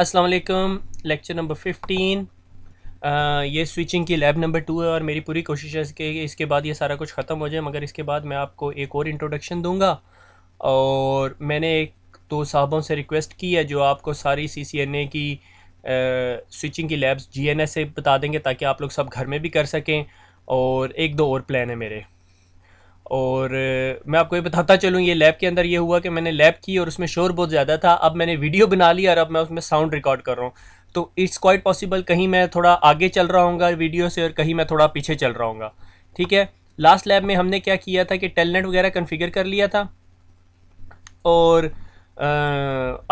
अस्सलाम वालेकुम lecture number fifteen ये स्विचिंग की लैब नंबर टू है और मेरी पूरी कोशिश है कि इसके बाद ये सारा कुछ ख़त्म हो जाए मगर इसके बाद मैं आपको एक और इंट्रोडक्शन दूंगा और मैंने एक दो साहबों से रिक्वेस्ट की है जो आपको सारी सी सी एन ए की स्विचिंग की लैब्स जी एन एस से बता देंगे ताकि आप लोग सब घर में भी कर सकें और एक दो और प्लान है मेरे और मैं आपको ये बताता चलूँ ये लैब के अंदर ये हुआ कि मैंने लैब की और उसमें शोर बहुत ज़्यादा था अब मैंने वीडियो बना लिया और अब मैं उसमें साउंड रिकॉर्ड कर रहा हूँ तो इट्स क्वाइट पॉसिबल कहीं मैं थोड़ा आगे चल रहा हूँ वीडियो से और कहीं मैं थोड़ा पीछे चल रहा हूँ ठीक है लास्ट लैब में हमने क्या किया था कि टेलनेट वगैरह कन्फिगर कर लिया था और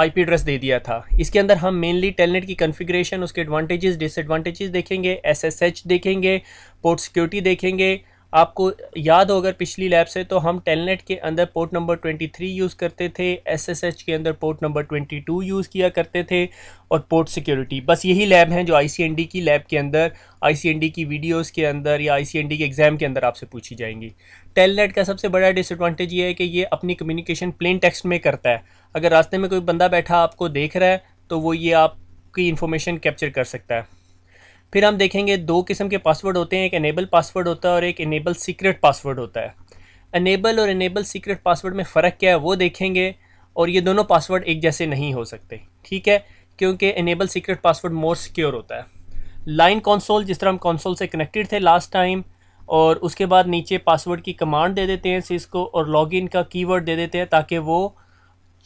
आई पी एड्रेस दे दिया था इसके अंदर हम मेनली टेलनेट की कन्फिग्रेशन उसके एडवांटेजेस डिसएडवांटेजेस देखेंगे एस एस एच देखेंगे पोर्ट सिक्योरिटी देखेंगे आपको याद हो अगर पिछली लैब से तो हम टेलनेट के अंदर पोर्ट नंबर 23 यूज़ करते थे एसएसएच के अंदर पोर्ट नंबर 22 यूज़ किया करते थे और पोर्ट सिक्योरिटी बस यही लैब हैं जो आईसीएनडी की लैब के अंदर आईसीएनडी की वीडियोस के अंदर या आईसीएनडी के एग्ज़ाम के अंदर आपसे पूछी जाएंगी टेलनेट का सबसे बड़ा डिसएडवांटेज ये है कि ये अपनी कम्युनिकेशन प्लेन टेक्स्ट में करता है अगर रास्ते में कोई बंदा बैठा आपको देख रहा है तो वो ये आपकी इन्फॉर्मेशन कैप्चर कर सकता है फिर हम देखेंगे दो किस्म के पासवर्ड होते हैं एक एनेबल पासवर्ड होता है और एक इनेबल सीक्रेट पासवर्ड होता है अनेबल और इनेबल सीक्रेट पासवर्ड में फ़र्क क्या है वो देखेंगे और ये दोनों पासवर्ड एक जैसे नहीं हो सकते ठीक है क्योंकि enable secret password more secure होता है लाइन कौनसोल जिस तरह हम कौनसोल से कनेक्टेड थे लास्ट टाइम और उसके बाद नीचे पासवर्ड की कमांड दे देते हैं सिसको और लॉगिन का कीवर्ड दे देते हैं ताकि वो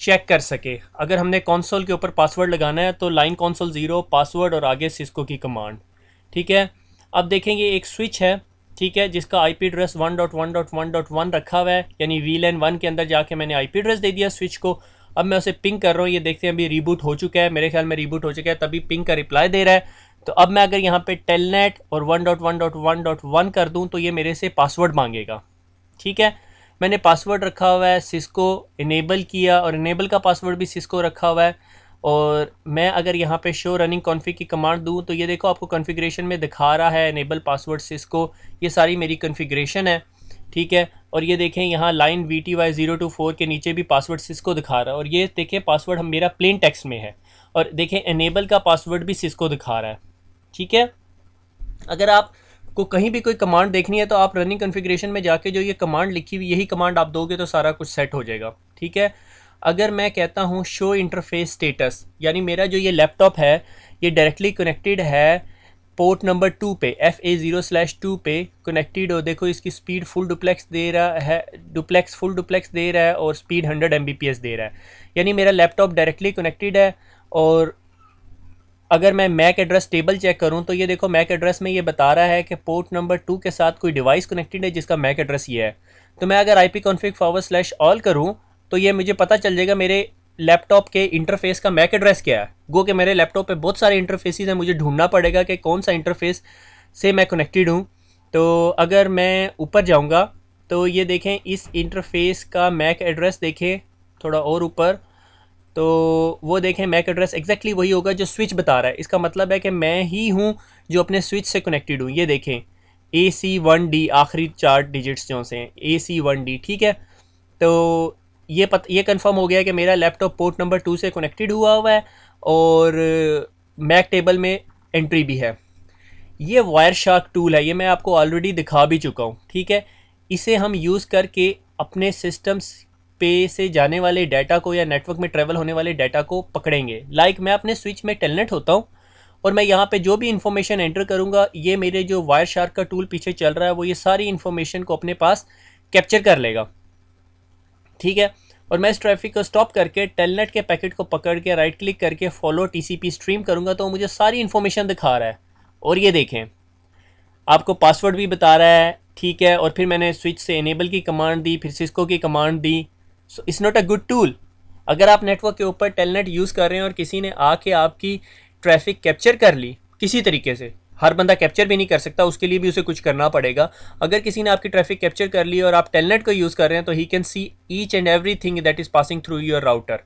चेक कर सके अगर हमने कौनसोल के ऊपर पासवर्ड लगाना है तो लाइन कौनसोल ज़ीरो पासवर्ड और आगे सिसको की कमांड ठीक है अब देखेंगे एक स्विच है ठीक है जिसका आईपी एड्रेस 1.1.1.1 रखा हुआ है यानी वी लैन वन के अंदर जाके मैंने आईपी एड्रेस दे दिया स्विच को अब मैं उसे पिंक कर रहा हूँ ये देखते हैं अभी रिबूट हो चुका है मेरे ख्याल में रिबूट हो चुका है तभी पिंक का रिप्लाई दे रहा है तो अब मैं अगर यहाँ पे टेलनेट और 1.1.1.1 कर दूँ तो ये मेरे से पासवर्ड मांगेगा ठीक है मैंने पासवर्ड रखा हुआ है सिस्को इनेबल किया और इनेबल का पासवर्ड भी सिस्को रखा हुआ है और मैं अगर यहाँ पे शो रनिंग कॉन्फ़िग की कमांड दूँ तो ये देखो आपको कॉन्फ़िगरेशन में दिखा रहा है इनेबल पासवर्ड सिस्को ये सारी मेरी कॉन्फ़िगरेशन है ठीक है और ये देखें यहाँ line V T Y zero two four के नीचे भी पासवर्ड सिस्को दिखा रहा है और ये देखें पासवर्ड हम मेरा प्लेन टेक्स्ट में है और देखें इनेबल का पासवर्ड भी सिस्को दिखा रहा है ठीक है अगर आप को कहीं भी कोई कमांड देखनी है तो आप रनिंग कॉन्फ़िगरेशन में जाके जो ये कमांड लिखी हुई यही कमांड आप दोगे तो सारा कुछ सेट हो जाएगा ठीक है अगर मैं कहता हूँ शो इंटरफेस स्टेटस यानी मेरा जो ये लैपटॉप है ये डायरेक्टली कनेक्टेड है पोर्ट नंबर टू पे F A zero slash two पे कनेक्टेड हो देखो इसकी स्पीड फुल डुप्लेक्स दे रहा है डुप्लेक्स फुल डुप्लेक्स दे रहा है और स्पीड हंड्रेड एम दे रहा है यानी मेरा लैपटॉप डायरेक्टली कनेक्टेड है और अगर मैं मैक एड्रेस टेबल चेक करूं तो ये देखो मैक एड्रेस में ये बता रहा है कि पोर्ट नंबर टू के साथ कोई डिवाइस कनेक्टेड है जिसका मैक एड्रेस ये है तो मैं अगर I P config forward slash all करूँ तो ये मुझे पता चल जाएगा मेरे लैपटॉप के इंटरफेस का मैक एड्रेस क्या है गो के मेरे लैपटॉप पे बहुत सारे इंटरफेसेस हैं मुझे ढूंढना पड़ेगा कि कौन सा इंटरफेस से मैं कनेक्टेड हूँ तो अगर मैं ऊपर जाऊँगा तो ये देखें इस इंटरफेस का मैक एड्रेस देखें थोड़ा और ऊपर तो वो देखें मैक एड्रेस एग्जैक्टली वही होगा जो स्विच बता रहा है इसका मतलब है कि मैं ही हूँ जो अपने स्विच से कनेक्टेड हूँ ये देखें ए सी वन डी आखिरी चार डिजिट्स जो से हैं ए सी वन डी ठीक है तो ये पत ये कंफर्म हो गया कि मेरा लैपटॉप पोर्ट नंबर टू से कनेक्टेड हुआ हुआ है और मैक टेबल में एंट्री भी है ये वायर शार्क टूल है ये मैं आपको ऑलरेडी दिखा भी चुका हूँ ठीक है इसे हम यूज़ करके अपने सिस्टम्स पे से जाने वाले डाटा को या नेटवर्क में ट्रेवल होने वाले डाटा को पकड़ेंगे लाइक like मैं अपने स्विच में टेलनेट होता हूँ और मैं यहाँ पे जो भी इन्फॉर्मेशन एंटर करूँगा ये मेरे जो वायर शार्क का टूल पीछे चल रहा है वो ये सारी इन्फॉर्मेशन को अपने पास कैप्चर कर लेगा ठीक है और मैं इस ट्रैफिक को स्टॉप करके टेलनेट के पैकेट को पकड़ के राइट क्लिक करके फॉलो टीसीपी स्ट्रीम करूँगा तो मुझे सारी इन्फॉर्मेशन दिखा रहा है और ये देखें आपको पासवर्ड भी बता रहा है ठीक है और फिर मैंने स्विच से इनेबल की कमांड दी फिर सिस्को की कमांड दी so it's not a good tool अगर आप नेटवर्क के ऊपर टेलनेट यूज़ कर रहे हैं और किसी ने आके आपकी ट्रैफिक कैप्चर कर ली किसी तरीके से हर बंदा कैप्चर भी नहीं कर सकता उसके लिए भी उसे कुछ करना पड़ेगा अगर किसी ने आपकी ट्रैफिक कैप्चर कर ली और आप टेलनेट को यूज़ कर रहे हैं तो he can see each and every thing that is passing through your router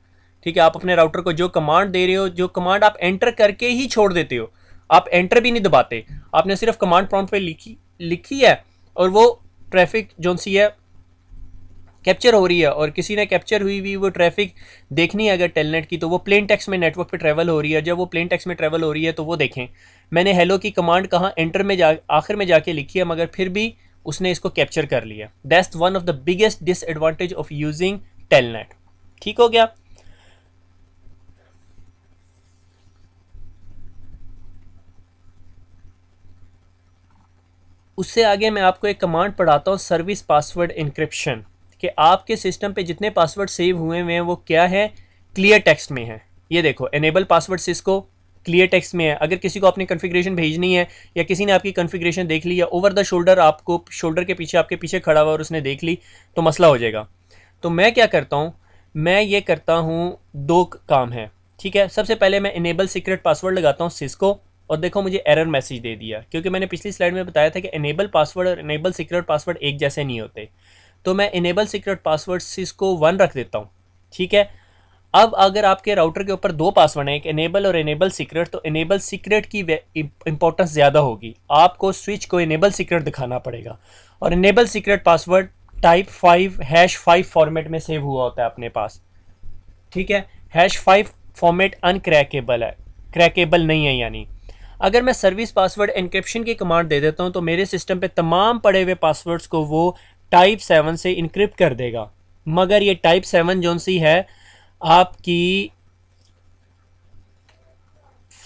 ठीक है आप अपने राउटर को जो कमांड दे रहे हो जो कमांड आप एंटर करके ही छोड़ देते हो आप एंटर भी नहीं दबाते आपने सिर्फ कमांड प्रॉम्प्ट पे लिखी लिखी है और वो ट्रैफिक जो सी है कैप्चर हो रही है और किसी ने कैप्चर हुई हुई वो ट्रैफिक देखनी है अगर टेलनेट की तो वो प्लेन टेक्स में नेटवर्क पे ट्रैवल हो रही है जब वो प्लेन टेक्स में ट्रैवल हो रही है तो वो देखें मैंने हेलो की कमांड कहाँ एंटर में जा आखिर में जाके लिखी है मगर फिर भी उसने इसको कैप्चर कर लिया that's one of the biggest disadvantage of using telnet ठीक हो गया उससे आगे मैं आपको एक कमांड पढ़ाता हूँ सर्विस पासवर्ड इंक्रिप्शन कि आपके सिस्टम पे जितने पासवर्ड सेव हुए हुए हैं वो क्या है क्लियर टेक्स्ट में है ये देखो enable password Cisco clear text में है अगर किसी को अपनी कॉन्फ़िगरेशन भेजनी है या किसी ने आपकी कॉन्फ़िगरेशन देख ली या ओवर द शोल्डर आपको शोल्डर के पीछे आपके पीछे खड़ा हुआ और उसने देख ली तो मसला हो जाएगा तो मैं क्या करता हूँ मैं ये करता हूँ दो काम है ठीक है सबसे पहले मैं इनेबल सीक्रेट पासवर्ड लगाता हूँ सिस्को और देखो मुझे एरर मैसेज दे दिया क्योंकि मैंने पिछली स्लाइड में बताया था कि इनेबल पासवर्ड और इनेबल सीक्रेट पासवर्ड एक जैसे नहीं होते तो मैं enable secret password Cisco one रख देता हूँ ठीक है अब अगर आपके राउटर के ऊपर दो पासवर्ड हैं एक इनेबल और इनेबल सीक्रेट तो इनेबल सीक्रेट की इंपॉर्टेंस ज़्यादा होगी आपको स्विच को इनेबल सीक्रेट दिखाना पड़ेगा और enable secret password type five hash five format में सेव हुआ होता है अपने पास ठीक है हैश फाइव फॉर्मेट अनक्रैकेबल है क्रैकेबल नहीं है यानी अगर मैं सर्विस पासवर्ड इनक्रिप्शन की कमांड दे देता हूँ तो मेरे सिस्टम पे तमाम पड़े हुए पासवर्ड्स को वो टाइप सेवन से इनक्रिप्ट कर देगा मगर ये टाइप सेवन जो सी है आपकी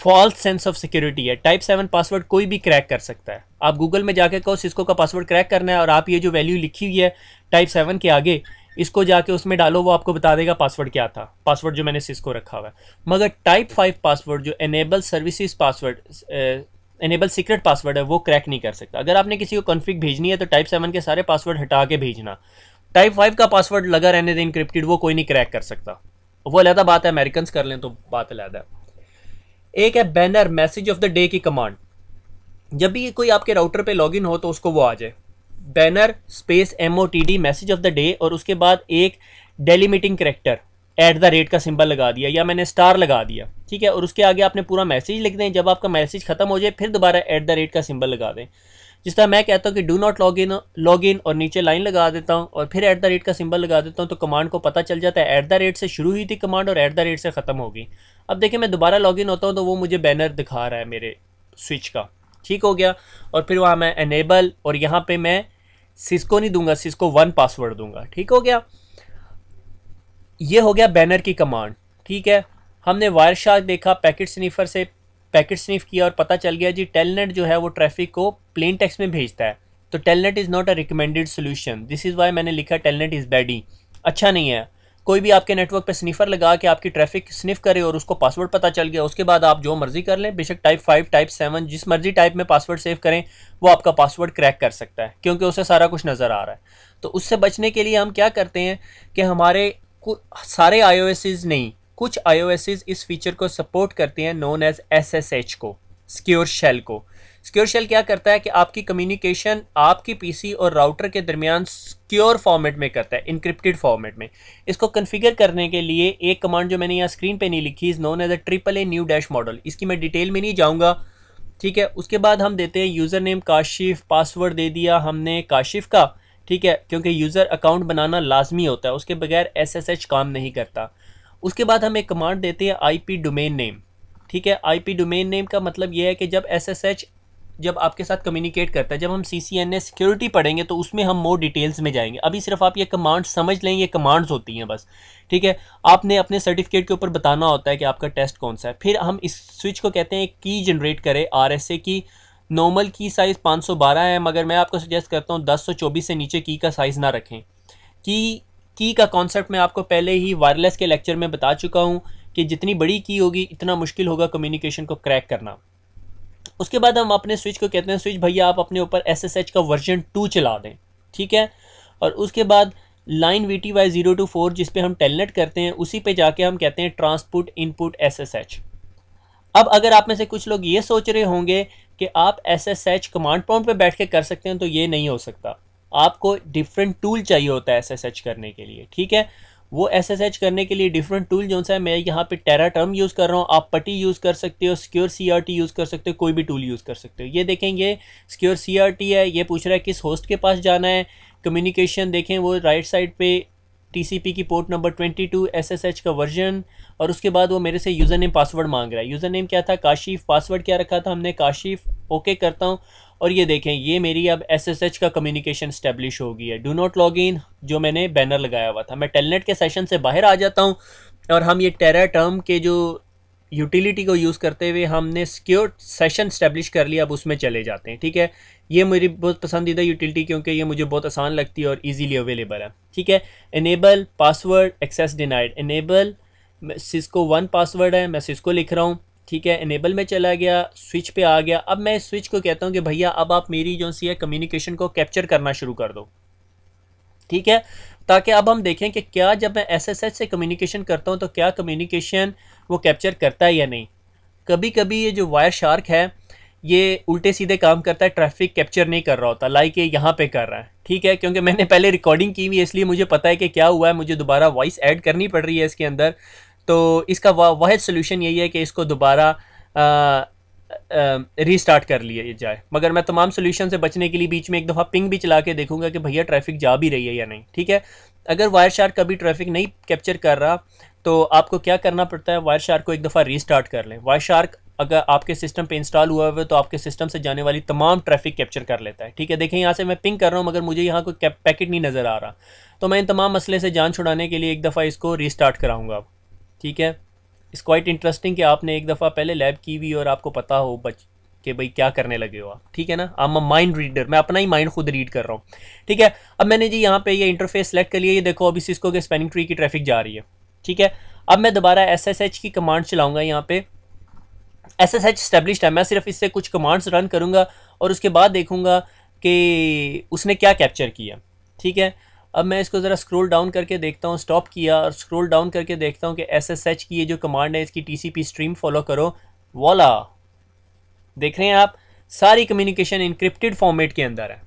फॉल्स सेंस ऑफ सिक्योरिटी है टाइप सेवन पासवर्ड कोई भी क्रैक कर सकता है आप गूगल में जाके कहो सिस्को का पासवर्ड क्रैक करना है और आप ये जो वैल्यू लिखी हुई है टाइप सेवन के आगे इसको जाके उसमें डालो वो आपको बता देगा पासवर्ड क्या था पासवर्ड जो मैंने सिस्को रखा हुआ है मगर टाइप फाइव पासवर्ड जो enable services password enable secret password है वो क्रैक नहीं कर सकता अगर आपने किसी को कॉन्फ़िग भेजनी है तो टाइप सेवन के सारे पासवर्ड हटा के भेजना टाइप फाइव का पासवर्ड लगा रहने दें इनक्रिप्टेड वो कोई नहीं क्रैक कर सकता वो अलहदा बात है अमेरिकन कर लें तो बात अलहदा है एक है banner message of the day की कमांड जब भी कोई आपके राउटर पे लॉगिन हो तो उसको वो आ जाए banner space M O T D message of the day और उसके बाद एक delimiting character at the rate का सिंबल लगा दिया या मैंने स्टार लगा दिया ठीक है और उसके आगे आपने पूरा मैसेज लिख दें जब आपका मैसेज खत्म हो जाए फिर दोबारा ऐट द रेट का सिंबल लगा दें जिस तरह मैं कहता हूँ कि do not log in log in और नीचे लाइन लगा देता हूँ और फिर ऐट द रेट का सिंबल लगा देता हूँ तो कमांड को पता चल जाता है ऐट द रेट से शुरू हुई थी कमांड और ऐट द रेट से ख़त्म होगी अब देखिए मैं दोबारा लॉग इन होता हूँ तो वो मुझे बैनर दिखा रहा है मेरे स्विच का ठीक हो गया और फिर वहाँ मैं एनेबल और यहाँ पर मैं सिस्को नहीं दूंगा सिस्को वन पासवर्ड दूंगा ठीक हो गया ये हो गया बैनर की कमांड ठीक है हमने वायर शार्क देखा पैकेट स्नीफर से पैकेट स्निफ किया और पता चल गया जी टेलनेट जो है वो ट्रैफिक को प्लेन टैक्स में भेजता है तो telnet is not a recommended solution this is why मैंने लिखा टेलनेट इज़ बैडी अच्छा नहीं है कोई भी आपके नेटवर्क पे स्निफर लगा के आपकी ट्रैफिक स्निफ करे और उसको पासवर्ड पता चल गया उसके बाद आप जो मर्ज़ी कर लें बेशक टाइप फाइव टाइप सेवन जिस मर्ज़ी टाइप में पासवर्ड सेव करें वो आपका पासवर्ड क्रैक कर सकता है क्योंकि उसे सारा कुछ नज़र आ रहा है तो उससे बचने के लिए हम क्या करते हैं कि हमारे सारे आई नहीं कुछ आई इस फीचर को सपोर्ट करते हैं नोन एज एस को स्क्योर शेल को स्क्योर शेल क्या करता है कि आपकी कम्युनिकेशन आपकी पीसी और राउटर के दरमियान सिक्योर फॉर्मेट में करता है इनक्रिप्टिड फॉर्मेट में इसको कन्फिगर करने के लिए एक कमांड जो मैंने यहाँ स्क्रीन पे नहीं लिखी is known as a triple A new dash model इसकी मैं डिटेल में नहीं जाऊँगा ठीक है उसके बाद हम देते हैं यूज़र नेम काशिफ पासवर्ड दे दिया हमने काशिफ का ठीक है क्योंकि यूज़र अकाउंट बनाना लाजमी होता है उसके बगैर एसएसएच काम नहीं करता उसके बाद हम एक कमांड देते हैं आईपी डोमेन नेम ठीक है आईपी डोमेन नेम का मतलब यह है कि जब एसएसएच जब आपके साथ कम्युनिकेट करता है जब हम सी सी एन ए सिक्योरिटी पढ़ेंगे तो उसमें हम मोर डिटेल्स में जाएंगे अभी सिर्फ आप ये कमांड समझ लें ये कमांड्स होती हैं बस ठीक है आपने अपने सर्टिफिकेट के ऊपर बताना होता है कि आपका टेस्ट कौन सा है फिर हम इस स्विच को कहते हैं की जनरेट करें आर एस ए की नॉर्मल की साइज़ 512 है मगर मैं आपको सजेस्ट करता हूँ 1024 से नीचे की का साइज़ ना रखें की की का कॉन्सेप्ट मैं आपको पहले ही वायरलेस के लेक्चर में बता चुका हूँ कि जितनी बड़ी की होगी इतना मुश्किल होगा कम्युनिकेशन को क्रैक करना उसके बाद हम अपने स्विच को कहते हैं स्विच भैया आप अपने ऊपर एस का वर्जन टू चला दें ठीक है और उसके बाद line V T Y zero two four जिस पर हम टेलनेट करते हैं उसी पे जाके हम कहते हैं ट्रांसपुट इनपुट एसएसएच अब अगर आप में से कुछ लोग ये सोच रहे होंगे कि आप S S H command point पर बैठ के कर सकते हैं तो ये नहीं हो सकता आपको डिफरेंट टूल चाहिए होता है एस एस एच करने के लिए ठीक है वो एस एस एच करने के लिए डिफरेंट टूल जो सा है मैं यहाँ पे टेरा टर्म यूज़ कर रहा हूँ आप पटी यूज़ कर सकते हो secure C R T use कर सकते हो कोई भी टूल यूज़ कर सकते हो ये देखें ये सिक्योर सी आर टी है ये पूछ रहा है किस होस्ट के पास जाना है कम्युनिकेशन देखें वो राइट साइड पे टीसीपी की पोर्ट नंबर 22 एसएसएच का वर्जन और उसके बाद वो मेरे से यूज़र नेम पासवर्ड मांग रहा है यूज़र नेम क्या था काशिफ पासवर्ड क्या रखा था हमने काशिफ ओके करता हूँ और ये देखें ये मेरी अब एसएसएच का कम्युनिकेशन स्टैब्लिश हो गई है डू नॉट लॉग इन जो मैंने बैनर लगाया हुआ था मैं टेलनेट के सेशन से बाहर आ जाता हूँ और हम ये टेरा टर्म के जो यूटिलिटी को यूज़ करते हुए हमने सिक्योर सेशन स्टैब्लिश कर लिया अब उसमें चले जाते हैं ठीक है ये मेरी बहुत पसंदीदा यूटिलिटी क्योंकि ये मुझे बहुत आसान लगती है और इजीली अवेलेबल है ठीक है enable password access denied enable Cisco one password है मैं सिस्को लिख रहा हूँ ठीक है इनेबल में चला गया स्विच पे आ गया अब मैं स्विच को कहता हूँ कि भैया अब आप मेरी जो सी है कम्युनिकेशन को कैप्चर करना शुरू कर दो ठीक है ताकि अब हम देखें कि क्या जब मैं एस एस से कम्युनिकेशन करता हूँ तो क्या कम्युनिकेशन वो कैप्चर करता है या नहीं कभी कभी ये जो वायर शार्क है ये उल्टे सीधे काम करता है ट्रैफिक कैप्चर नहीं कर रहा होता लाइक ये यहाँ पे कर रहा है ठीक है क्योंकि मैंने पहले रिकॉर्डिंग की हुई है इसलिए मुझे पता है कि क्या हुआ है मुझे दोबारा वॉइस ऐड करनी पड़ रही है इसके अंदर तो इसका वाह सोल्यूशन यही है कि इसको दोबारा रीस्टार्ट कर लिया जाए मगर मैं तमाम सोल्यूशन से बचने के लिए बीच में एक दफ़ा पिंग भी चला के देखूंगा कि भैया ट्रैफिक जा भी रही है या नहीं ठीक है अगर वायर शार्क कभी ट्रैफिक नहीं कैप्चर कर रहा तो आपको क्या करना पड़ता है वायर शार्क को एक दफ़ा रीस्टार्ट कर लें वायर शार्क अगर आपके सिस्टम पे इंस्टॉल हुआ हुआ है तो आपके सिस्टम से जाने वाली तमाम ट्रैफिक कैप्चर कर लेता है ठीक है देखें यहाँ से मैं पिंग कर रहा हूँ मगर मुझे यहाँ कोई पैकेट नहीं नज़र आ रहा तो मैं इन तमाम मसले से जान छुड़ाने के लिए एक दफ़ा इसको रीस्टार्ट कराऊँगा ठीक है इस क्वाइट इंटरेस्टिंग कि आपने एक दफ़ा पहले लैब की हुई और आपको पता हो बच कि भाई क्या करने लगे हो आप ठीक है ना आम अ माइंड रीडर मैं अपना ही माइंड खुद रीड कर रहा हूँ ठीक है अब मैंने जी यहाँ पे ये इंटरफेस सेलेक्ट कर लिया ये देखो अभी सिस्को के स्पेनिंग ट्री की ट्रैफिक जा रही है ठीक है अब मैं दोबारा एस एस एच की कमांड चलाऊँगा यहाँ पे एस एस एच स्टेब्लिश है मैं सिर्फ इससे कुछ कमांड्स रन करूँगा और उसके बाद देखूँगा कि उसने क्या कैप्चर किया ठीक है अब मैं इसको ज़रा स्क्रोल डाउन करके देखता हूँ स्टॉप किया और स्क्रोल डाउन करके देखता हूँ कि एस एस एच की ये जो कमांड है इसकी T C P stream follow करो वॉला देख रहे हैं आप सारी कम्युनिकेशन इनक्रिप्टेड फॉर्मेट के अंदर है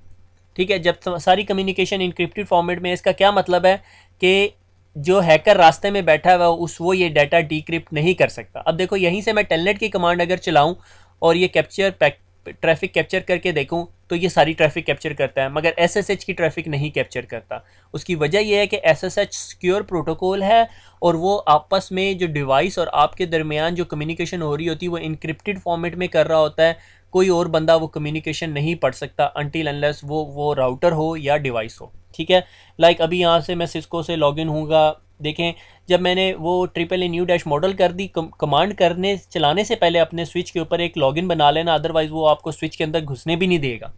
ठीक है जब सारी कम्युनिकेशन इनक्रिप्टिड फॉर्मेट में इसका क्या मतलब है कि जो हैकर रास्ते में बैठा हुआ उस वो ये डाटा डिक्रिप्ट नहीं कर सकता अब देखो यहीं से मैं टेलनेट की कमांड अगर चलाऊं और ये कैप्चर पैक ट्रैफिक कैप्चर करके देखूं तो ये सारी ट्रैफिक कैप्चर करता है मगर एसएसएच की ट्रैफिक नहीं कैप्चर करता उसकी वजह यह है कि एसएसएच सिक्योर प्रोटोकॉल है और वो आपस में जो डिवाइस और आपके दरमियान जो कम्युनिकेशन हो रही होती है वो इनक्रिप्टेड फॉर्मेट में कर रहा होता है कोई और बंदा वो कम्युनिकेशन नहीं पढ़ सकता अनटिल अनलेस वो वो राउटर हो या डिवाइस हो ठीक है लाइक like अभी यहाँ से मैं सिस्को से लॉगिन हूँगा देखें जब मैंने वो triple A new dash model कर दी कमांड करने चलाने से पहले अपने स्विच के ऊपर एक लॉगिन बना लेना अदरवाइज़ वो आपको स्विच के अंदर घुसने भी नहीं देगा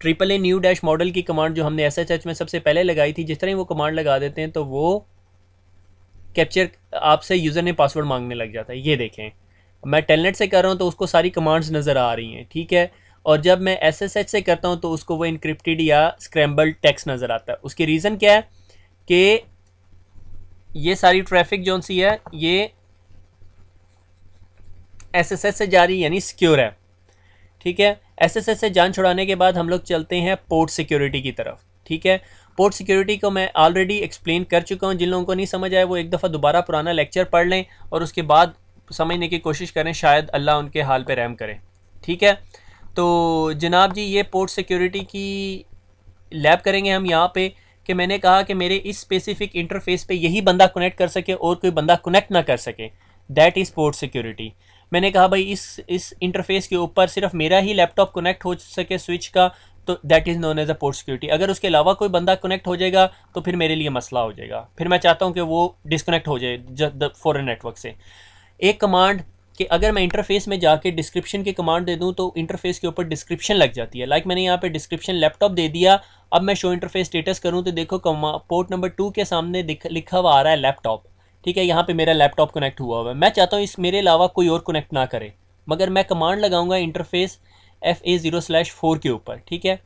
triple A new dash model की कमांड जो हमने एस एच एच में सबसे पहले लगाई थी जिस तरह वो कमांड लगा देते हैं तो वो कैप्चर आपसे यूज़र ने पासवर्ड मांगने लग जाता है ये देखें मैं टेलनेट से कर रहा हूँ तो उसको सारी कमांड्स नज़र आ रही हैं ठीक है और जब मैं एस एस एच से करता हूँ तो उसको वो इनक्रिप्टिड या स्क्रैम्बल टेक्स नज़र आता है उसकी रीज़न क्या है कि ये सारी ट्रैफिक जो सी है ये एसएसएस से जा रही यानी सिक्योर है ठीक है एसएसएस से जान छुड़ाने के बाद हम लोग चलते हैं पोर्ट सिक्योरिटी की तरफ ठीक है पोर्ट सिक्योरिटी को मैं ऑलरेडी एक्सप्लेन कर चुका हूँ जिन लोगों को नहीं समझ आया वो एक दफ़ा दोबारा पुराना लेक्चर पढ़ लें और उसके बाद समझने की कोशिश करें शायद अल्लाह उनके हाल पर रहम करें ठीक है तो जनाब जी ये पोर्ट सिक्योरिटी की लैब करेंगे हम यहाँ पर कि मैंने कहा कि मेरे इस स्पेसिफिक इंटरफेस पे यही बंदा कनेक्ट कर सके और कोई बंदा कनेक्ट ना कर सके दैट इज़ पोर्ट सिक्योरिटी मैंने कहा भाई इस इस इंटरफेस के ऊपर सिर्फ मेरा ही लैपटॉप कनेक्ट हो सके स्विच का तो that is known as a port security अगर उसके अलावा कोई बंदा कनेक्ट हो जाएगा तो फिर मेरे लिए मसला हो जाएगा फिर मैं चाहता हूँ कि वो डिसकनेक्ट हो जाए फॉरन नेटवर्क से एक कमांड कि अगर मैं इंटरफेस में जाके डिस्क्रिप्शन के कमांड दे दूँ तो इंटरफेस के ऊपर डिस्क्रिप्शन लग जाती है लाइक मैंने यहाँ पे डिस्क्रिप्शन लैपटॉप दे दिया अब मैं शो इंटरफेस स्टेटस करूँ तो देखो पोर्ट नंबर टू के सामने लिखा हुआ आ रहा है लैपटॉप ठीक है यहाँ पे मेरा लैपटॉप कनेक्ट हुआ हुआ है मैं चाहता हूँ इस मेरे अलावा कोई और कनेक्ट ना करे मगर मैं कमांड लगाऊंगा interface F A zero slash four के ऊपर ठीक है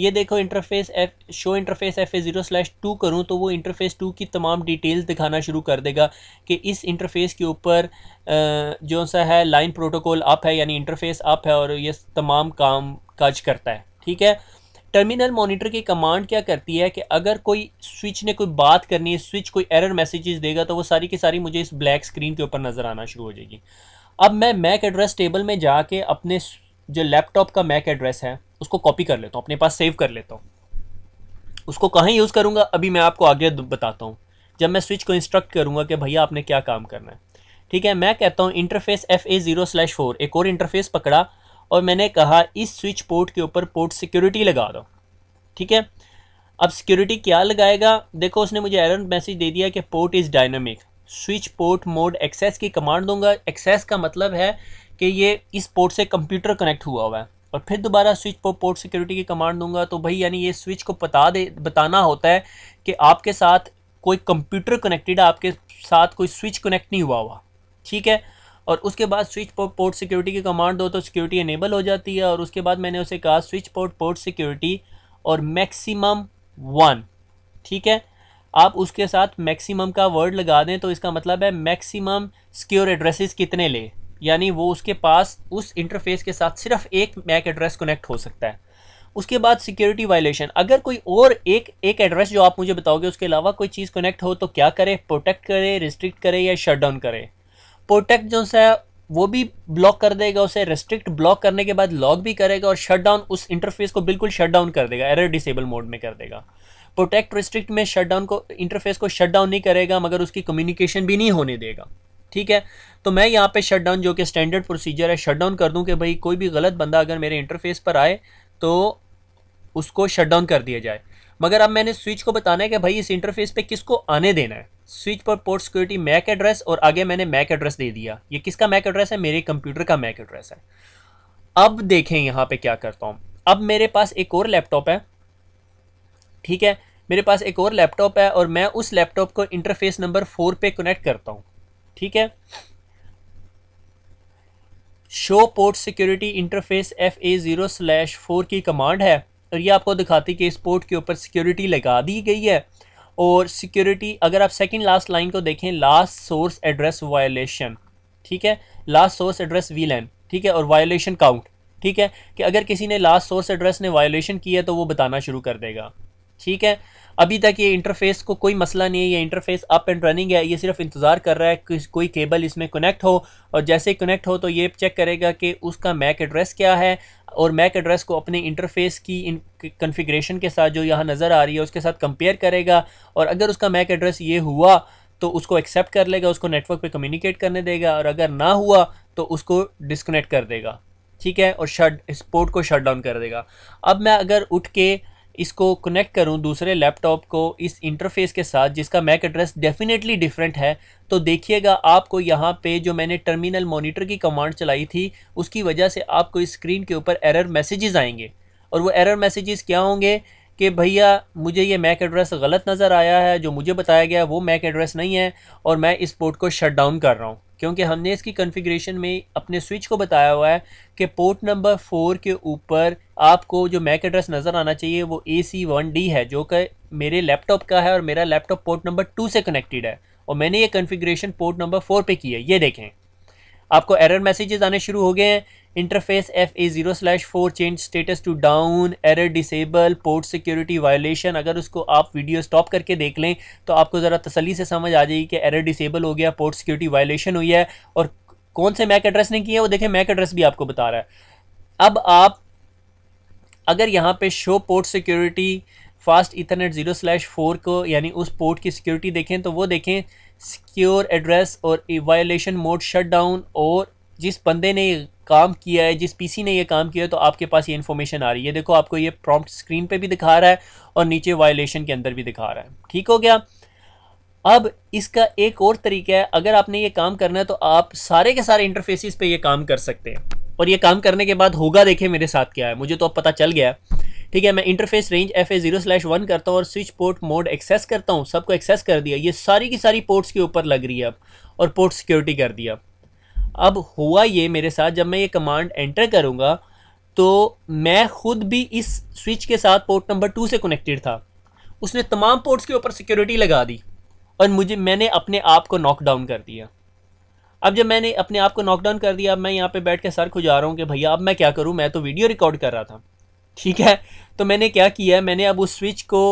ये देखो interface F show interface F A zero slash two करूँ तो वो इंटरफेस टू की तमाम डिटेल्स दिखाना शुरू कर देगा कि इस इंटरफेस के ऊपर जो सा है लाइन प्रोटोकॉल अप है यानी इंटरफेस अप है और ये तमाम काम काज करता है ठीक है टर्मिनल मॉनिटर की कमांड क्या करती है कि अगर कोई स्विच ने कोई बात करनी है स्विच कोई एरर मैसेजेस देगा तो वो सारी की सारी मुझे इस ब्लैक स्क्रीन के ऊपर नज़र आना शुरू हो जाएगी अब मैं मैक एड्रेस टेबल में जाके अपने जो लैपटॉप का मैक एड्रेस है उसको कॉपी कर लेता हूँ अपने पास सेव कर लेता हूँ उसको कहाँ यूज़ करूँगा अभी मैं आपको आगे बताता हूँ जब मैं स्विच को इंस्ट्रक्ट करूँगा कि भैया आपने क्या काम करना है ठीक है मैं कहता हूँ interface F A zero slash four एक और इंटरफेस पकड़ा और मैंने कहा इस स्विच पोर्ट के ऊपर पोर्ट सिक्योरिटी लगा दो ठीक है अब सिक्योरिटी क्या लगाएगा देखो उसने मुझे एरर मैसेज दे दिया कि port is dynamic switch port mode access की कमांड दूंगा एक्सेस का मतलब है कि ये इस पोर्ट से कंप्यूटर कनेक्ट हुआ हुआ है और फिर दोबारा स्विच पर पोर्ट सिक्योरिटी की कमांड दूंगा तो भाई यानी ये स्विच को बता दे बताना होता है कि आपके साथ कोई कंप्यूटर कनेक्टेड आपके साथ कोई स्विच कनेक्ट नहीं हुआ हुआ ठीक है और उसके बाद स्विच पोर्ट पोर्ट सिक्योरिटी की कमांड दो तो सिक्योरिटी इनेबल हो जाती है और उसके बाद मैंने उसे कहा स्विच पोर्ट पोर्ट सिक्योरिटी और मैक्सिमम वन ठीक है आप उसके साथ मैक्सिमम का वर्ड लगा दें तो इसका मतलब है मैक्सिमम सिक्योर एड्रेसेस कितने ले यानी वो उसके पास उस इंटरफेस के साथ सिर्फ एक मैक एड्रेस कनेक्ट हो सकता है उसके बाद सिक्योरिटी वायलेशन अगर कोई और एक एक एड्रेस जो आप मुझे बताओगे उसके अलावा कोई चीज़ कनेक्ट हो तो क्या करे प्रोटेक्ट करे रिस्ट्रिक्ट करे या शट डाउन करे प्रोटेक्ट जो है वो भी ब्लॉक कर देगा उसे रिस्ट्रिक्ट ब्लॉक करने के बाद लॉक भी करेगा और शट डाउन उस इंटरफेस को बिल्कुल शट डाउन कर देगा एरर डिसेबल मोड में कर देगा प्रोटेक्ट रिस्ट्रिक्ट में शटडाउन को इंटरफेस को शटडाउन नहीं करेगा मगर उसकी कम्युनिकेशन भी नहीं होने देगा ठीक है तो मैं यहाँ पे शटडाउन जो कि स्टैंडर्ड प्रोसीजर है शटडाउन कर दूँ कि भाई कोई भी गलत बंदा अगर मेरे इंटरफेस पर आए तो उसको शटडाउन कर दिया जाए मगर अब मैंने स्विच को बताना है कि भाई इस इंटरफेस पे किसको आने देना है स्विच पर पोर्ट सिक्योरिटी मैक एड्रेस और आगे मैंने मैक एड्रेस दे दिया ये किसका मैक एड्रेस है मेरे कंप्यूटर का मैक एड्रेस है अब देखें यहाँ पे क्या करता हूँ अब मेरे पास एक और लैपटॉप है ठीक है मेरे पास एक और लैपटॉप है और मैं उस लैपटॉप को इंटरफेस नंबर फोर पे कनेक्ट करता हूँ ठीक है show port security interface F A zero slash four की कमांड है और ये आपको दिखाती कि इस पोर्ट के ऊपर सिक्योरिटी लगा दी गई है और सिक्योरिटी अगर आप सेकेंड लास्ट लाइन को देखें लास्ट सोर्स एड्रेस वायलेशन ठीक है लास्ट सोर्स एड्रेस वी ठीक है और वायलेशन काउंट ठीक है कि अगर किसी ने लास्ट सोर्स एड्रेस ने वायलेशन किया है तो वो बताना शुरू कर देगा ठीक है अभी तक ये इंटरफेस को कोई मसला नहीं है ये इंटरफेस अप एंड रनिंग है ये सिर्फ इंतज़ार कर रहा है कि कोई केबल इसमें कनेक्ट हो और जैसे कनेक्ट हो तो ये चेक करेगा कि उसका मैक एड्रेस क्या है और मैक एड्रेस को अपने इंटरफेस की कन्फिग्रेशन के साथ जो यहाँ नज़र आ रही है उसके साथ कंपेयर करेगा और अगर उसका मैक एड्रेस ये हुआ तो उसको एक्सेप्ट कर लेगा उसको नेटवर्क पर कम्युनिकेट करने देगा और अगर ना हुआ तो उसको डिसकनेक्ट कर देगा ठीक है और शट इस पोर्ट को शट डाउन कर देगा अब मैं अगर उठ के इसको कनेक्ट करूं दूसरे लैपटॉप को इस इंटरफेस के साथ जिसका मैक एड्रेस डेफिनेटली डिफरेंट है तो देखिएगा आपको यहाँ पे जो मैंने टर्मिनल मॉनिटर की कमांड चलाई थी उसकी वजह से आपको इस स्क्रीन के ऊपर एरर मैसेजेस आएंगे और वो एरर मैसेजेस क्या होंगे कि भैया मुझे ये मैक एड्रेस गलत नज़र आया है जो मुझे बताया गया वो मैक एड्रेस नहीं है और मैं इस पोर्ट को शट डाउन कर रहा हूँ क्योंकि हमने इसकी कॉन्फ़िगरेशन में अपने स्विच को बताया हुआ है कि पोर्ट नंबर फोर के ऊपर आपको जो मैक एड्रेस नज़र आना चाहिए वो ए सी वन डी है जो कि मेरे लैपटॉप का है और मेरा लैपटॉप पोर्ट नंबर टू से कनेक्टेड है और मैंने ये कॉन्फ़िगरेशन पोर्ट नंबर फोर पे की है ये देखें आपको एरर मैसेजेस आने शुरू हो गए हैं interface F A zero slash four change status to down error disable port security violation अगर उसको आप वीडियो स्टॉप करके देख लें तो आपको ज़रा तसली से समझ आ जाएगी कि एरर डिसेबल हो गया पोर्ट सिक्योरिटी वायलेशन हुई है और कौन से मैक एड्रेस ने किया वो देखें मैक एड्रेस भी आपको बता रहा है अब आप अगर यहाँ पे show port security fast ethernet zero slash four को यानी उस पोर्ट की सिक्योरिटी देखें तो वो देखें सिक्योर एड्रेस और वायोलेशन मोड शट डाउन और जिस बंदे ने ये काम किया है जिस पीसी ने ये काम किया है तो आपके पास ये इन्फॉर्मेशन आ रही है देखो आपको ये प्रॉम्प्ट स्क्रीन पे भी दिखा रहा है और नीचे वायोलेशन के अंदर भी दिखा रहा है ठीक हो गया अब इसका एक और तरीका है अगर आपने ये काम करना है तो आप सारे के सारे इंटरफेसिस पे ये काम कर सकते हैं और ये काम करने के बाद होगा देखें मेरे साथ क्या है मुझे तो अब पता चल गया है ठीक है मैं interface range F A zero slash one करता हूँ और स्विच पोर्ट मोड एक्सेस करता हूँ सबको एक्सेस कर दिया ये सारी की सारी पोर्ट्स के ऊपर लग रही है अब और पोर्ट सिक्योरिटी कर दिया अब हुआ ये मेरे साथ जब मैं ये कमांड एंटर करूँगा तो मैं खुद भी इस स्विच के साथ पोर्ट नंबर टू से कनेक्टेड था उसने तमाम पोर्ट्स के ऊपर सिक्योरिटी लगा दी और मुझे मैंने अपने आप को नॉकडाउन कर दिया अब जब मैंने अपने आप को नॉकडाउन कर दिया अब मैं यहाँ पे बैठ के सर खुजा रहा हूँ कि भैया अब मैं क्या करूँ मैं तो वीडियो रिकॉर्ड कर रहा था ठीक है तो मैंने क्या किया मैंने अब उस स्विच को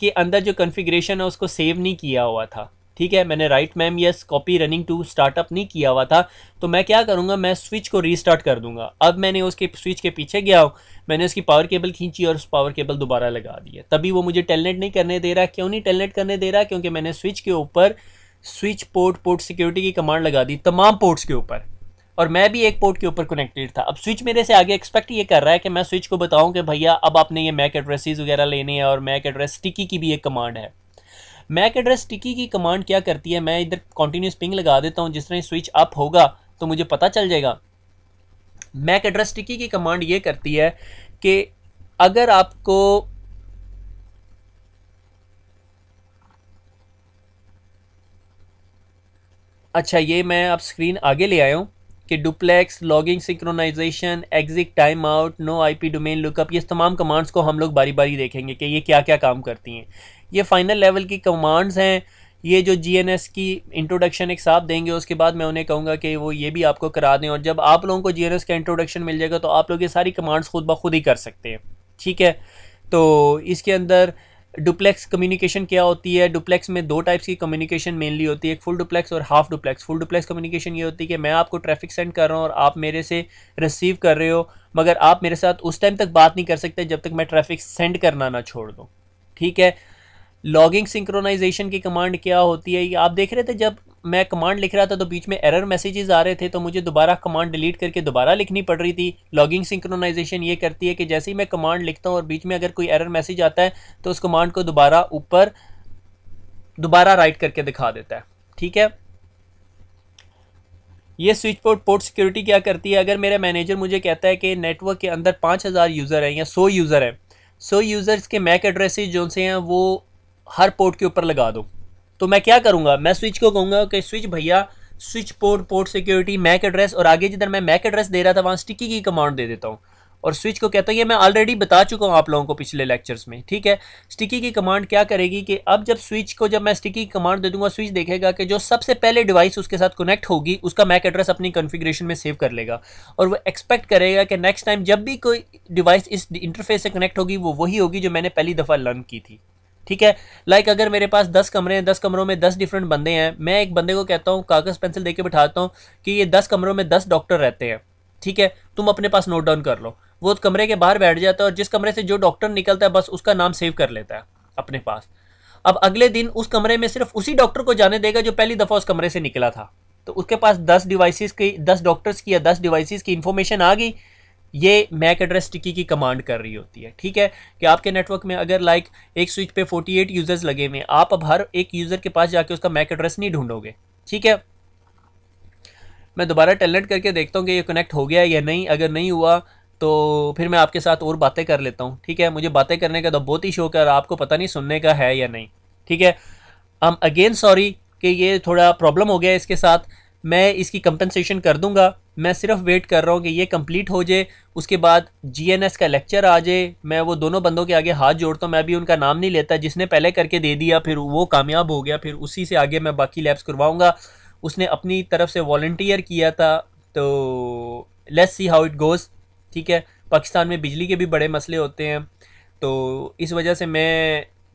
के अंदर जो कन्फिग्रेशन है उसको सेव नहीं किया हुआ था ठीक है मैंने write mem yes copy running to startup नहीं किया हुआ था तो मैं क्या करूँगा मैं स्विच को रीस्टार्ट कर दूंगा अब मैंने उसके स्विच के पीछे गया हूँ मैंने उसकी पावर केबल खींची और उस पावर केबल दोबारा लगा दिया तभी वो मुझे टेलनेट नहीं करने दे रहा क्यों नहीं टेलनेट करने दे रहा क्योंकि मैंने स्विच के ऊपर स्विच पोर्ट पोर्ट सिक्योरिटी की कमांड लगा दी तमाम पोर्ट्स के ऊपर और मैं भी एक पोर्ट के ऊपर कनेक्टेड था अब स्विच मेरे से आगे एक्सपेक्ट ये कर रहा है कि मैं स्विच को बताऊं कि भैया अब आपने ये मैक एड्रेसेस वगैरह लेने हैं और मैक एड्रेस टिकी की भी एक कमांड है मैक एड्रेस टिकी की कमांड क्या करती है मैं इधर कॉन्टीन्यूस पिंग लगा देता हूँ जिस तरह स्विच अप होगा तो मुझे पता चल जाएगा मैक एड्रेस टिकी की कमांड ये करती है कि अगर आपको अच्छा ये मैं अब स्क्रीन आगे ले आया हूँ कि duplex logging synchronisation exit time out no IP domain lookup ये तमाम कमांड्स को हम लोग बारी बारी देखेंगे कि ये क्या क्या काम करती हैं ये फाइनल लेवल की कमांड्स हैं ये जो जीएनएस की इंट्रोडक्शन एक साथ देंगे उसके बाद मैं उन्हें कहूँगा कि वो ये भी आपको करा दें और जब आप लोगों को जीएनएस का इंट्रोडक्शन मिल जाएगा तो आप लोग ये सारी कमांड्स खुद ब खुद ही कर सकते हैं ठीक है तो इसके अंदर डुप्लेक्स कम्युनिकेशन क्या होती है डुप्लेक्स में दो टाइप्स की कम्युनिकेशन मेनली होती है एक फुल डुप्लेक्स और half duplex full duplex communication ये होती है कि मैं आपको ट्रैफिक सेंड कर रहा हूँ और आप मेरे से रिसीव कर रहे हो मगर आप मेरे साथ उस टाइम तक बात नहीं कर सकते जब तक मैं ट्रैफिक सेंड करना ना छोड़ दूँ ठीक है लॉगिंग सिंक्रोनाइजेशन की कमांड क्या होती है ये आप देख रहे थे जब मैं कमांड लिख रहा था तो बीच में एरर मैसेजेस आ रहे थे तो मुझे दोबारा कमांड डिलीट करके दोबारा लिखनी पड़ रही थी लॉगिंग सिंक्रोनाइजेशन ये करती है कि जैसे ही मैं कमांड लिखता हूँ और बीच में अगर कोई एरर मैसेज आता है तो उस कमांड को दोबारा ऊपर दोबारा राइट करके दिखा देता है ठीक है ये स्विच पोर्ट पोर्ट सिक्योरिटी क्या करती है अगर मेरा मैनेजर मुझे कहता है कि नेटवर्क के अंदर पाँच हज़ार यूज़र हैं या सौ यूज़र हैं सौ यूज़र्स के मैक एड्रेसेस जो से हैं वो हर पोर्ट के ऊपर लगा दो तो मैं क्या करूँगा मैं स्विच को कहूँगा कि स्विच भैया switch port port security MAC address और आगे जिधर मैं मैक एड्रेस दे रहा था वहाँ स्टिकी की कमांड दे देता हूँ और स्विच को कहता हूँ ये मैं ऑलरेडी बता चुका हूँ आप लोगों को पिछले लेक्चर्स में ठीक है स्टिकी की कमांड क्या करेगी कि अब जब स्विच को जब मैं स्टिकी की कमांड दे दूंगा स्विच देखेगा कि जो सबसे पहले डिवाइस उसके साथ कनेक्ट होगी उसका मैक एड्रेस अपनी कॉन्फ़िगरेशन में सेव कर लेगा और वो एक्सपेक्ट करेगा कि नेक्स्ट टाइम जब भी कोई डिवाइस इस इंटरफेस से कनेक्ट होगी वो वही होगी जो मैंने पहली दफ़ा लर्न की थी ठीक है लाइक like अगर मेरे पास दस कमरे हैं दस कमरों में दस डिफरेंट बंदे हैं मैं एक बंदे को कहता हूँ कागज़ पेंसिल दे के बिठाता हूँ कि ये दस कमरों में दस डॉक्टर रहते हैं ठीक है तुम अपने पास नोट डाउन कर लो वो कमरे के बाहर बैठ जाता है और जिस कमरे से जो डॉक्टर निकलता है बस उसका नाम सेव कर लेता है अपने पास अब अगले दिन उस कमरे में सिर्फ उसी डॉक्टर को जाने देगा जो पहली दफ़ा उस कमरे से निकला था तो उसके पास दस डिवाइसिस की दस डॉक्टर्स की या दस डिवाइसिस की इन्फॉर्मेशन आ गई ये मैक एड्रेस टिकी की कमांड कर रही होती है ठीक है कि आपके नेटवर्क में अगर लाइक एक स्विच पे 48 यूज़र्स लगे हुए हैं आप अब हर एक यूज़र के पास जाके उसका मैक एड्रेस नहीं ढूंढोगे ठीक है मैं दोबारा टेलनेट करके देखता हूँ कि ये कनेक्ट हो गया या नहीं अगर नहीं हुआ तो फिर मैं आपके साथ और बातें कर लेता हूँ ठीक है मुझे बातें करने का तो बहुत ही शौक है आपको पता नहीं सुनने का है या नहीं ठीक है हम अगेन सॉरी कि ये थोड़ा प्रॉब्लम हो गया इसके साथ मैं इसकी कंपनसेशन कर दूंगा मैं सिर्फ वेट कर रहा हूँ कि ये कंप्लीट हो जाए उसके बाद जीएनएस का लेक्चर आ जाए मैं वो दोनों बंदों के आगे हाथ जोड़ता हूँ मैं भी उनका नाम नहीं लेता जिसने पहले करके दे दिया फिर वो कामयाब हो गया फिर उसी से आगे मैं बाकी लैब्स करवाऊँगा उसने अपनी तरफ से वॉल्टियर किया था तो let's see how it goes ठीक है पाकिस्तान में बिजली के भी बड़े मसले होते हैं तो इस वजह से मैं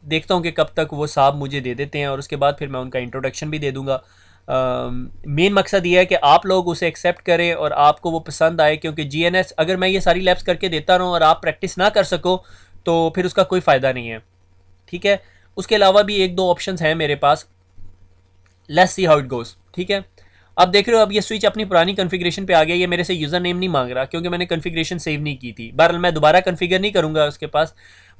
देखता हूँ कि कब तक वो साहब मुझे दे देते हैं और उसके बाद फिर मैं उनका इंट्रोडक्शन भी दे दूँगा मेन मकसद ये है कि आप लोग उसे एक्सेप्ट करें और आपको वो पसंद आए क्योंकि जीएनएस अगर मैं ये सारी लैब्स करके देता रहूँ और आप प्रैक्टिस ना कर सको तो फिर उसका कोई फ़ायदा नहीं है ठीक है उसके अलावा भी एक दो ऑप्शंस हैं मेरे पास let's see how it goes ठीक है अब देख रहे हो अब ये स्विच अपनी पुरानी कन्फिग्रेशन पे आ गया ये मेरे से यूज़र नेम नहीं मांग रहा क्योंकि मैंने कन्फिग्रेशन सेव नहीं की थी बहरहाल मैं दोबारा कन्फिगर नहीं करूँगा उसके पास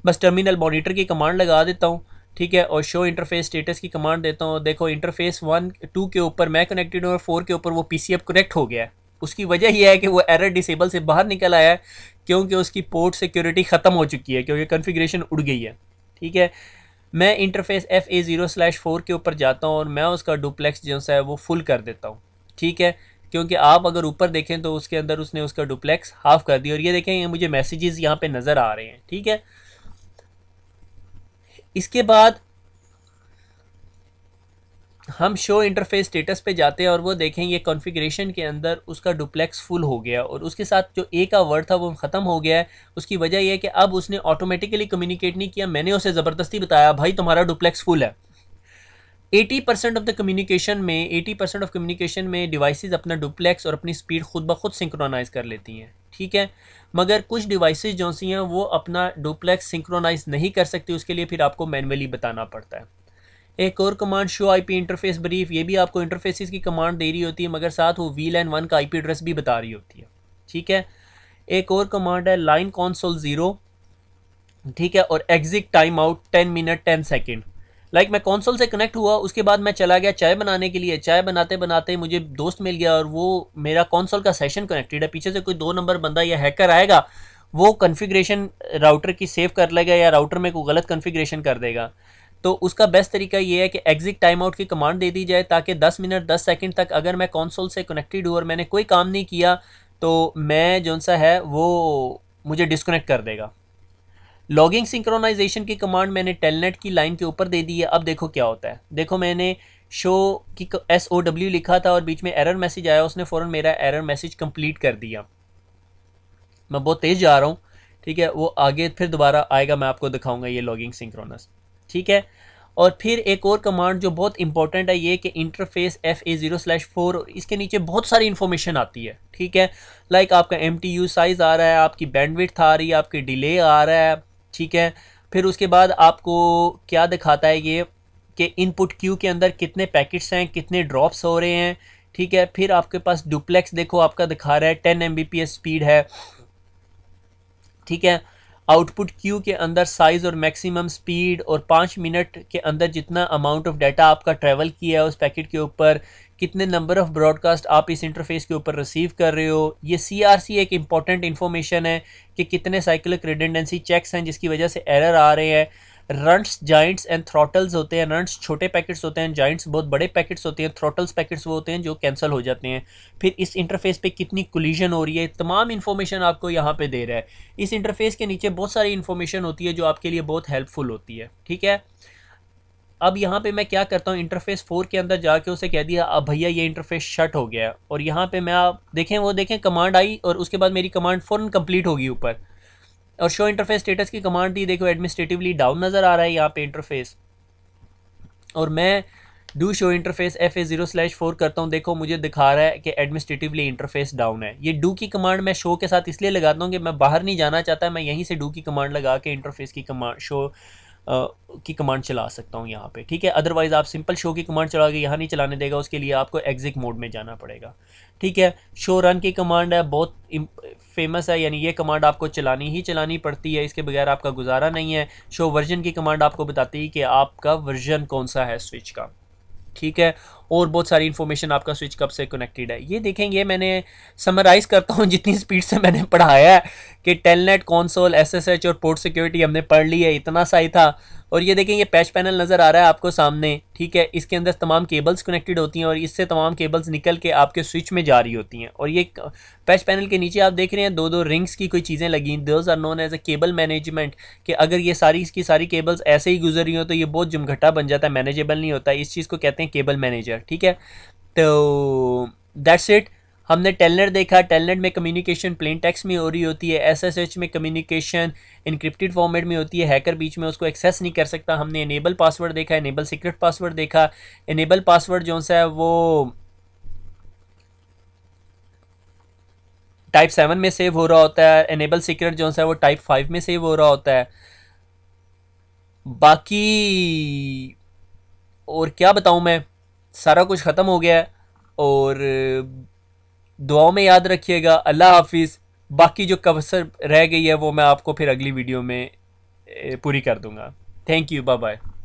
बस टर्मिनल मॉनिटर की कमांड लगा देता हूँ ठीक है और शो इंटरफेस स्टेटस की कमांड देता हूँ देखो इंटरफेस वन टू के ऊपर मैं कनेक्टेड हूँ और फोर के ऊपर वो पी सी कनेक्ट हो गया है उसकी वजह यह है कि वो एरर डिसेबल से बाहर निकल आया है क्योंकि उसकी पोर्ट सिक्योरिटी ख़त्म हो चुकी है क्योंकि कन्फिग्रेशन उड़ गई है ठीक है मैं interface F A zero slash four के ऊपर जाता हूँ और मैं उसका डुप्लेक्स जो है वो फुल कर देता हूँ ठीक है क्योंकि आप अगर ऊपर देखें तो उसके अंदर उसने उसका डुप्लेक्स हाफ़ कर दिया और ये देखें ये मुझे मैसेजेस यहाँ पे नज़र आ रहे हैं ठीक है इसके बाद हम शो इंटरफेस स्टेटस पे जाते हैं और वो देखेंगे कॉन्फ़िगरेशन के अंदर उसका डुप्लेक्स फुल हो गया और उसके साथ जो ए का वर्ड था वो ख़त्म हो गया है उसकी वजह यह है कि अब उसने ऑटोमेटिकली कम्युनिकेट नहीं किया मैंने उसे ज़बरदस्ती बताया भाई तुम्हारा डुप्लेक्स फुल है eighty percent of the communication में एटी परसेंट ऑफ कम्युनिकेशन में डिवाइसेस अपना डुप्लेक्स और अपनी स्पीड खुद ब खुद सिंक्रोनाइज कर लेती हैं ठीक है मगर कुछ डिवाइसेस जो सी हैं वो अपना डुप्लेक्स सिंक्रोनाइज नहीं कर सकती उसके लिए फिर आपको मैनुअली बताना पड़ता है एक और command show P interface brief ये भी आपको इंटरफेसिस की कमांड दे रही होती है मगर साथ वो वी लाइन वन का पी एड्रेस भी बता रही होती है ठीक है एक और कमांड है लाइन कौनसोल ज़ीरो ठीक है और exit time out ten minute ten second like मैं कौनसोल से कनेक्ट हुआ उसके बाद मैं चला गया चाय बनाने के लिए चाय बनाते बनाते मुझे दोस्त मिल गया और वो मेरा कौनसोल का सेशन कनेक्टेड है पीछे से कोई दो नंबर बंदा या हैकर आएगा वो कन्फिग्रेशन राउटर की सेव कर लेगा या राउटर में कोई गलत कन्फिग्रेशन कर देगा तो उसका बेस्ट तरीका ये है कि एग्जिट टाइम आउट की कमांड दे दी जाए ताकि 10 मिनट 10 सेकंड तक अगर मैं कौनसोल से कनेक्टेड हूँ और मैंने कोई काम नहीं किया तो मैं जो सा है वो मुझे डिसकनेक्ट कर देगा लॉगिंग सिंक्रोनाइजेशन की कमांड मैंने टेलनेट की लाइन के ऊपर दे दी है अब देखो क्या होता है देखो मैंने शो की एस ओ डब्ल्यू लिखा था और बीच में एरर मैसेज आया उसने फ़ौरन मेरा एरर मैसेज कंप्लीट कर दिया मैं बहुत तेज़ जा रहा हूँ ठीक है वो आगे फिर दोबारा आएगा मैं आपको दिखाऊंगा ये लॉगिंग सिंक्रोनस ठीक है और फिर एक और कमांड जो बहुत इंपॉर्टेंट है ये कि interface F A zero slash four इसके नीचे बहुत सारी इन्फॉर्मेशन आती है ठीक है लाइक आपका एम टी यू साइज़ आ रहा है आपकी बैंडविड्थ आ रही है आपकी डिले आ रहा है ठीक है फिर उसके बाद आपको क्या दिखाता है ये कि इनपुट क्यू के अंदर कितने पैकेट्स हैं कितने ड्रॉप्स हो रहे हैं ठीक है फिर आपके पास डुप्लेक्स देखो आपका दिखा रहा है टेन एम स्पीड है ठीक है आउटपुट क्यू के अंदर साइज़ और मैक्सिमम स्पीड और पाँच मिनट के अंदर जितना अमाउंट ऑफ डाटा आपका ट्रैवल किया है उस पैकेट के ऊपर कितने नंबर ऑफ़ ब्रॉडकास्ट आप इस इंटरफेस के ऊपर रिसीव कर रहे हो ये सी एक इंपॉर्टेंट इन्फॉर्मेशन है कि कितने साइकिल रिडेंडेंसी चेक्स हैं जिसकी वजह से एरर आ रहे हैं रंट्स जाइंट्स एंड थ्रॉटल्स होते हैं रंट्स छोटे पैकेट्स होते हैं जाइंट्स बहुत बड़े पैकेट्स होते हैं थ्रॉटल्स पैकेट्स वो होते हैं जो कैंसिल हो जाते हैं फिर इस इंटरफेस पे कितनी कोलिजन हो रही है तमाम इन्फॉर्मेशन आपको यहाँ पे दे रहा है इस इंटरफेस के नीचे बहुत सारी इन्फॉर्मेशन होती है जो आपके लिए बहुत हेल्पफुल होती है ठीक है अब यहाँ पे मैं क्या करता हूँ इंटरफेस फोर के अंदर जाके उसे कह दिया अब भैया ये इंटरफेस शट हो गया और यहाँ पे मैं आप देखें वो देखें कमांड आई और उसके बाद मेरी कमांड फ़ौरन कंप्लीट होगी ऊपर और शो इंटरफेस स्टेटस की कमांड दी देखो एडमिनिस्ट्रेटिवली डाउन नज़र आ रहा है यहाँ पे इंटरफेस और मैं do show interface F A zero slash four करता हूँ देखो मुझे दिखा रहा है कि एडमिनिस्ट्रेटिवली इंटरफेस डाउन है ये डू की कमांड मैं शो के साथ इसलिए लगाता हूँ कि मैं बाहर नहीं जाना चाहता मैं यहीं से डू की कमांड लगा के इंटरफेस की कमांड शो की कमांड चला सकता हूँ यहाँ पे ठीक है अदरवाइज़ आप सिंपल शो की कमांड चला के यहाँ नहीं चलाने देगा उसके लिए आपको एग्जिट मोड में जाना पड़ेगा ठीक है शो रन की कमांड है बहुत फेमस है यानी ये कमांड आपको चलानी ही चलानी पड़ती है इसके बगैर आपका गुजारा नहीं है शो वर्जन की कमांड आपको बताती है कि आपका वर्जन कौन सा है स्विच का ठीक है और बहुत सारी इन्फॉर्मेशन आपका स्विच कब से कनेक्टेड है ये देखेंगे मैंने समराइज़ करता हूँ जितनी स्पीड से मैंने पढ़ाया है कि टेलनेट कौनसोल एसएसएच और पोर्ट सिक्योरिटी हमने पढ़ ली है इतना सा ही था और ये देखें ये पैच पैनल नज़र आ रहा है आपको सामने ठीक है इसके अंदर तमाम केबल्स कनेक्टेड होती हैं और इससे तमाम केबल्स निकल के आपके स्विच में जा रही होती हैं और ये पैच पैनल के नीचे आप देख रहे हैं दो दो रिंग्स की कोई चीज़ें लगी those are known as a cable management कि अगर ये सारी इसकी सारी केबल्स ऐसे ही गुजर रही हो तो ये बहुत जमघटा बन जाता है मैनेजेबल नहीं होता इस चीज़ को कहते हैं केबल मैनेजर क्लियर ठीक है तो दैट्स इट हमने टेलनेट देखा टेलनेट में कम्युनिकेशन प्लेन टेक्स्ट में हो रही होती है एसएसएच में कम्युनिकेशन इनक्रिप्टेड फॉर्मेट में होती है हैकर बीच में उसको एक्सेस नहीं कर सकता हमने इनेबल पासवर्ड देखा इनेबल सीक्रेट पासवर्ड देखा इनेबल पासवर्ड जो सा है वो टाइप सेवन में सेव हो रहा होता है इनेबल सीक्रेट जो सा है वो टाइप फाइव में सेव हो रहा होता है बाकी और क्या बताऊँ मैं सारा कुछ ख़त्म हो गया है और दुआओं में याद रखिएगा अल्लाह हाफिज़ बाकी जो कवसर रह गई है वो मैं आपको फिर अगली वीडियो में पूरी कर दूँगा थैंक यू बाय बाय